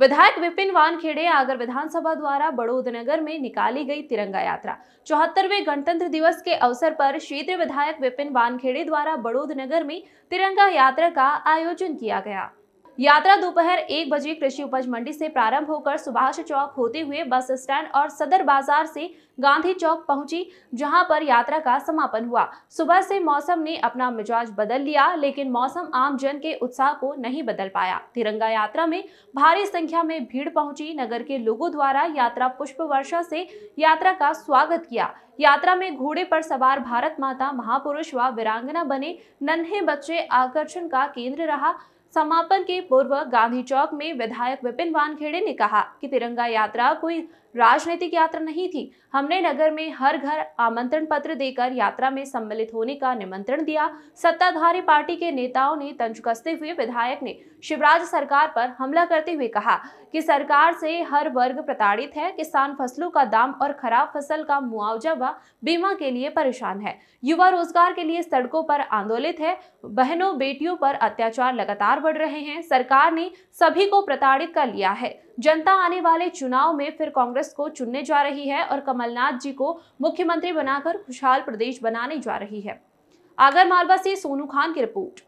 विधायक विपिन वानखेड़े आगर विधानसभा द्वारा बड़ोदनगर में निकाली गई तिरंगा यात्रा चौहत्तरवें गणतंत्र दिवस के अवसर पर क्षेत्रीय विधायक विपिन वानखेड़े द्वारा बड़ोदनगर में तिरंगा यात्रा का आयोजन किया गया यात्रा दोपहर एक बजे कृषि उपज मंडी से प्रारंभ होकर सुभाष चौक होते हुए बस स्टैंड और सदर बाजार से गांधी चौक पहुंची जहां पर यात्रा का समापन हुआ सुबह से मौसम ने अपना मिजाज बदल लिया लेकिन मौसम आम जन के उत्साह को नहीं बदल पाया तिरंगा यात्रा में भारी संख्या में भीड़ पहुंची नगर के लोगों द्वारा यात्रा पुष्प वर्षा से यात्रा का स्वागत किया यात्रा में घोड़े पर सवार भारत माता महापुरुष व वीरांगना बने नन्हे बच्चे आकर्षण का केंद्र रहा समापन के पूर्व गांधी चौक में विधायक विपिन वानखेड़े ने कहा कि तिरंगा यात्रा कोई राजनीतिक यात्रा नहीं थी हमने नगर में हर घर आमंत्रण पत्र देकर यात्रा में सम्मिलित होने का निमंत्रण दिया सत्ताधारी पार्टी के नेताओं ने तंज कसते हुए विधायक ने शिवराज सरकार पर हमला करते हुए कहा कि सरकार से हर वर्ग प्रताड़ित है किसान फसलों का दाम और खराब फसल का मुआवजा व बीमा के लिए परेशान है युवा रोजगार के लिए सड़कों पर आंदोलित है बहनों बेटियों पर अत्याचार लगातार बढ़ रहे हैं सरकार ने सभी को प्रताड़ित कर लिया है जनता आने वाले चुनाव में फिर कांग्रेस को चुनने जा रही है और कमलनाथ जी को मुख्यमंत्री बनाकर खुशहाल प्रदेश बनाने जा रही है आगर मालवा से सोनू खान की रिपोर्ट